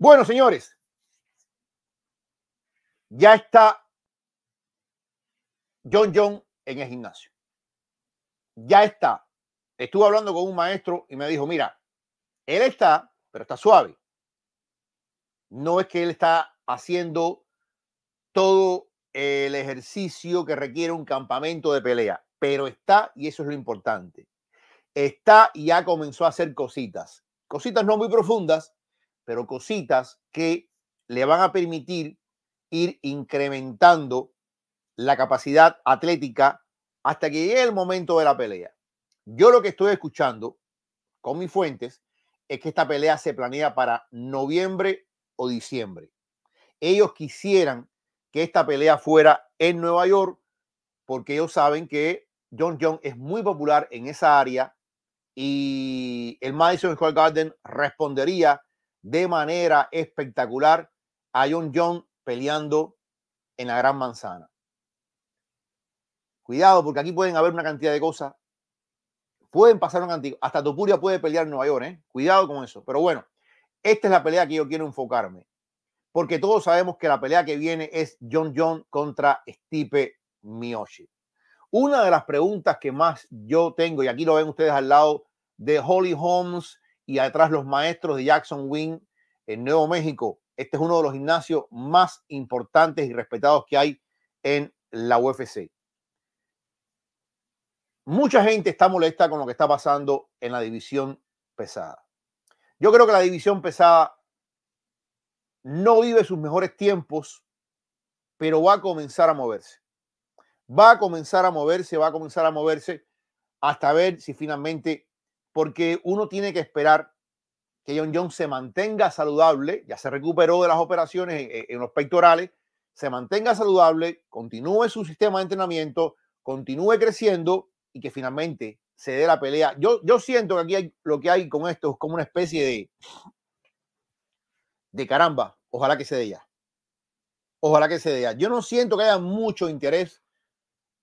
Bueno, señores, ya está John John en el gimnasio. Ya está. Estuve hablando con un maestro y me dijo, mira, él está, pero está suave. No es que él está haciendo todo el ejercicio que requiere un campamento de pelea, pero está, y eso es lo importante, está y ya comenzó a hacer cositas, cositas no muy profundas, pero cositas que le van a permitir ir incrementando la capacidad atlética hasta que llegue el momento de la pelea. Yo lo que estoy escuchando con mis fuentes es que esta pelea se planea para noviembre o diciembre. Ellos quisieran que esta pelea fuera en Nueva York porque ellos saben que John John es muy popular en esa área y el Madison Square Garden respondería de manera espectacular a John John peleando en la gran manzana. Cuidado, porque aquí pueden haber una cantidad de cosas. Pueden pasar un antiguo. Hasta Topuria puede pelear en Nueva York, ¿eh? Cuidado con eso. Pero bueno, esta es la pelea que yo quiero enfocarme. Porque todos sabemos que la pelea que viene es John John contra Stipe Miyoshi. Una de las preguntas que más yo tengo, y aquí lo ven ustedes al lado de Holly Holmes y atrás los maestros de Jackson Wing en Nuevo México. Este es uno de los gimnasios más importantes y respetados que hay en la UFC. Mucha gente está molesta con lo que está pasando en la división pesada. Yo creo que la división pesada no vive sus mejores tiempos, pero va a comenzar a moverse. Va a comenzar a moverse, va a comenzar a moverse hasta ver si finalmente porque uno tiene que esperar que John Jones se mantenga saludable, ya se recuperó de las operaciones en, los pectorales, se mantenga saludable, continúe su sistema de entrenamiento, continúe creciendo y que finalmente se dé la pelea. Yo, yo siento que aquí lo que hay con esto es como una especie de, de caramba, ojalá que se dé ya. Ojalá que se dé ya. Yo no siento que haya mucho interés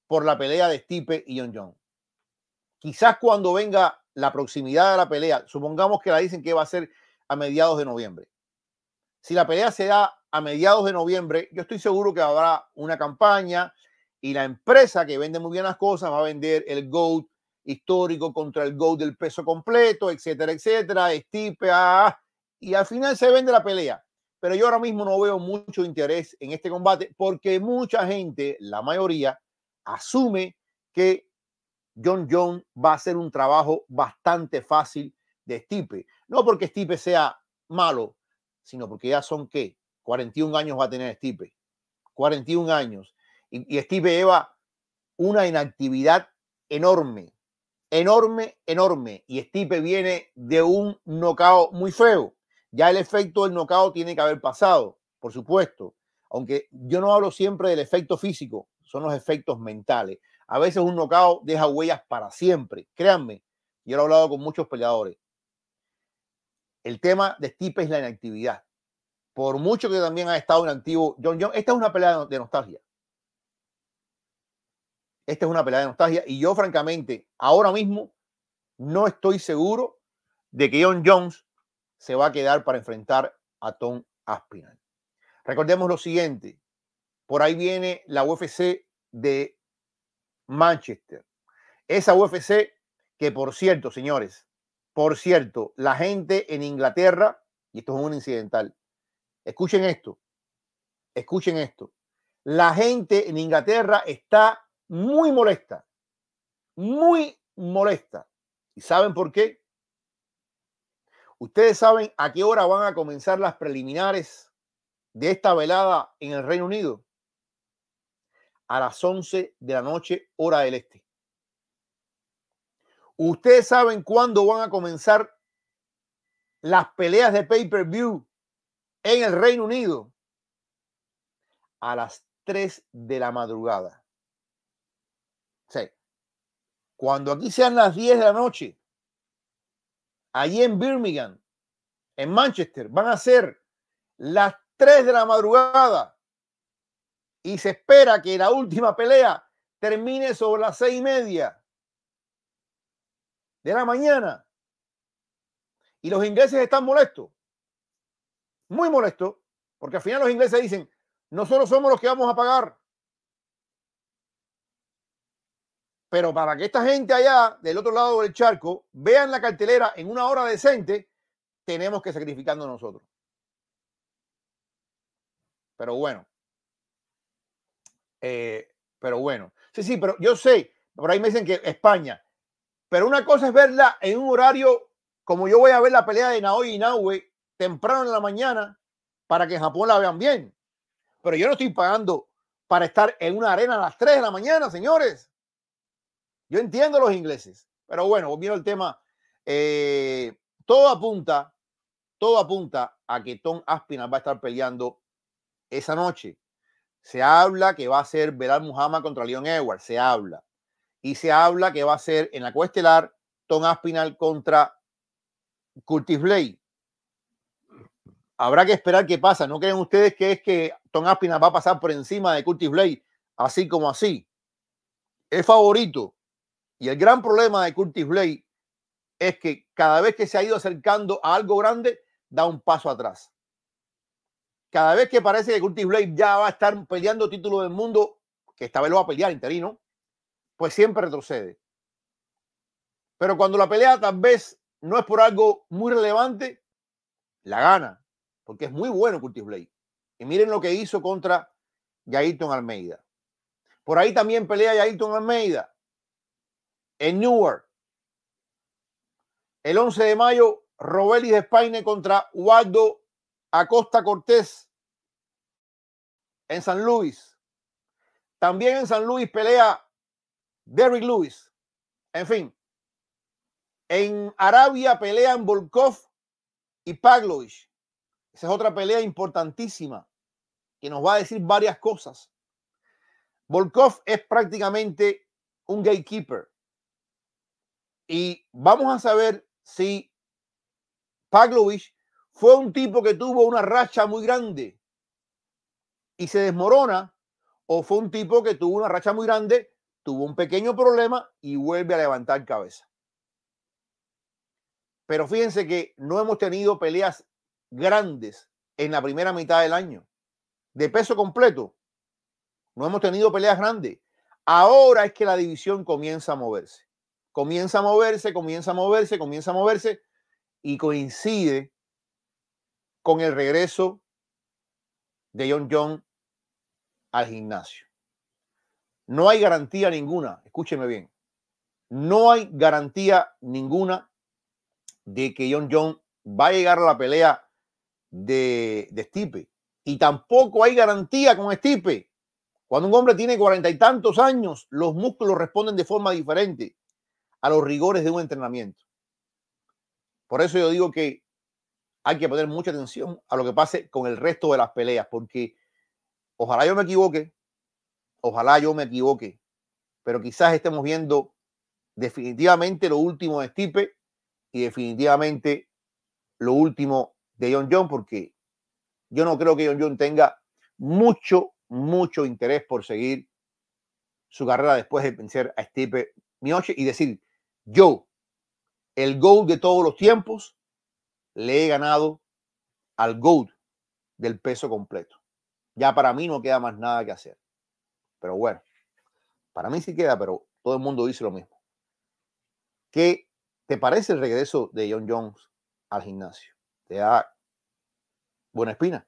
por la pelea de Stipe y John John. Quizás cuando venga la proximidad de la pelea, supongamos que la dicen que va a ser a mediados de noviembre. Si la pelea se da a mediados de noviembre, yo estoy seguro que habrá una campaña y la empresa que vende muy bien las cosas va a vender el GOAT histórico contra el GOAT del peso completo, etcétera, etcétera, estipe, ah, ah, ah, y al final se vende la pelea. Pero yo ahora mismo no veo mucho interés en este combate porque mucha gente, la mayoría, asume que John Jones va a hacer un trabajo bastante fácil de Stipe. No porque Stipe sea malo, sino porque ya son qué? 41 años va a tener Stipe. 41 años. Y, y Stipe lleva una inactividad enorme, enorme, enorme. Y Stipe viene de un nocao muy feo. Ya el efecto del nocao tiene que haber pasado, por supuesto. Aunque yo no hablo siempre del efecto físico, son los efectos mentales. A veces un nocao deja huellas para siempre. Créanme, yo lo he hablado con muchos peleadores. El tema de Stipe es la inactividad. Por mucho que también ha estado inactivo John Jones, esta es una pelea de nostalgia. Esta es una pelea de nostalgia. Y yo, francamente, ahora mismo no estoy seguro de que John Jones se va a quedar para enfrentar a Tom Aspinall. Recordemos lo siguiente. Por ahí viene la UFC de Manchester. Esa UFC que, por cierto, señores, por cierto, la gente en Inglaterra, y esto es un incidental, escuchen esto, escuchen esto, la gente en Inglaterra está muy molesta, muy molesta. ¿Y saben por qué? Ustedes saben a qué hora van a comenzar las preliminares de esta velada en el Reino Unido a las 11 de la noche, hora del este. Ustedes saben cuándo van a comenzar las peleas de pay-per-view en el Reino Unido. A las 3 de la madrugada. Cuando aquí sean las 10 de la noche, allí en Birmingham, en Manchester, van a ser las 3 de la madrugada y se espera que la última pelea termine sobre las seis y media de la mañana. Y los ingleses están molestos, muy molestos, porque al final los ingleses dicen, nosotros somos los que vamos a pagar. Pero para que esta gente allá del otro lado del charco vean la cartelera en una hora decente, tenemos que sacrificarnos nosotros. Pero bueno, eh, pero bueno, sí, sí, pero yo sé, por ahí me dicen que España, pero una cosa es verla en un horario como yo voy a ver la pelea de Naoya Inoue temprano en la mañana para que Japón la vean bien. Pero yo no estoy pagando para estar en una arena a las 3 de la mañana, señores. Yo entiendo los ingleses, pero bueno, volviendo el tema, eh, todo apunta, todo apunta a que Tom Aspinall va a estar peleando esa noche. Se habla que va a ser Belal Muhammad contra Leon Edwards, se habla. Y se habla que va a ser en la Estelar Tom Aspinal contra Curtis Blay. Habrá que esperar qué pasa. ¿No creen ustedes que es que Tom Aspinal va a pasar por encima de Curtis Blay. así como así? Es favorito. Y el gran problema de Curtis Blay es que cada vez que se ha ido acercando a algo grande, da un paso atrás. Cada vez que parece que Curtis Blade ya va a estar peleando título del mundo, que esta vez lo va a pelear interino, pues siempre retrocede. Pero cuando la pelea tal vez no es por algo muy relevante, la gana, porque es muy bueno Curtis Blade. Y miren lo que hizo contra Yairton Almeida. Por ahí también pelea Yairton Almeida en Newark. El 11 de mayo, Robelis de España contra Waldo Acosta Cortés en San Luis. También en San Luis pelea Derrick Lewis. En fin. En Arabia pelean Volkov y Paglovich. Esa es otra pelea importantísima que nos va a decir varias cosas. Volkov es prácticamente un gatekeeper. Y vamos a saber si Paglovich fue un tipo que tuvo una racha muy grande y se desmorona, o fue un tipo que tuvo una racha muy grande, tuvo un pequeño problema y vuelve a levantar cabeza. Pero fíjense que no hemos tenido peleas grandes en la primera mitad del año. De peso completo, no hemos tenido peleas grandes. Ahora es que la división comienza a moverse. Comienza a moverse, comienza a moverse, comienza a moverse y coincide con el regreso de John John al gimnasio. No hay garantía ninguna, escúcheme bien, no hay garantía ninguna de que John John va a llegar a la pelea de, de Stipe. Y tampoco hay garantía con Stipe. Cuando un hombre tiene cuarenta y tantos años, los músculos responden de forma diferente a los rigores de un entrenamiento. Por eso yo digo que hay que poner mucha atención a lo que pase con el resto de las peleas, porque ojalá yo me equivoque, ojalá yo me equivoque, pero quizás estemos viendo definitivamente lo último de Stipe y definitivamente lo último de John John, porque yo no creo que John John tenga mucho, mucho interés por seguir su carrera después de vencer a Stipe Mioche y decir, yo, el gol de todos los tiempos, le he ganado al GOAT del peso completo. Ya para mí no queda más nada que hacer. Pero bueno, para mí sí queda, pero todo el mundo dice lo mismo. ¿Qué te parece el regreso de John Jones al gimnasio? ¿Te da buena espina?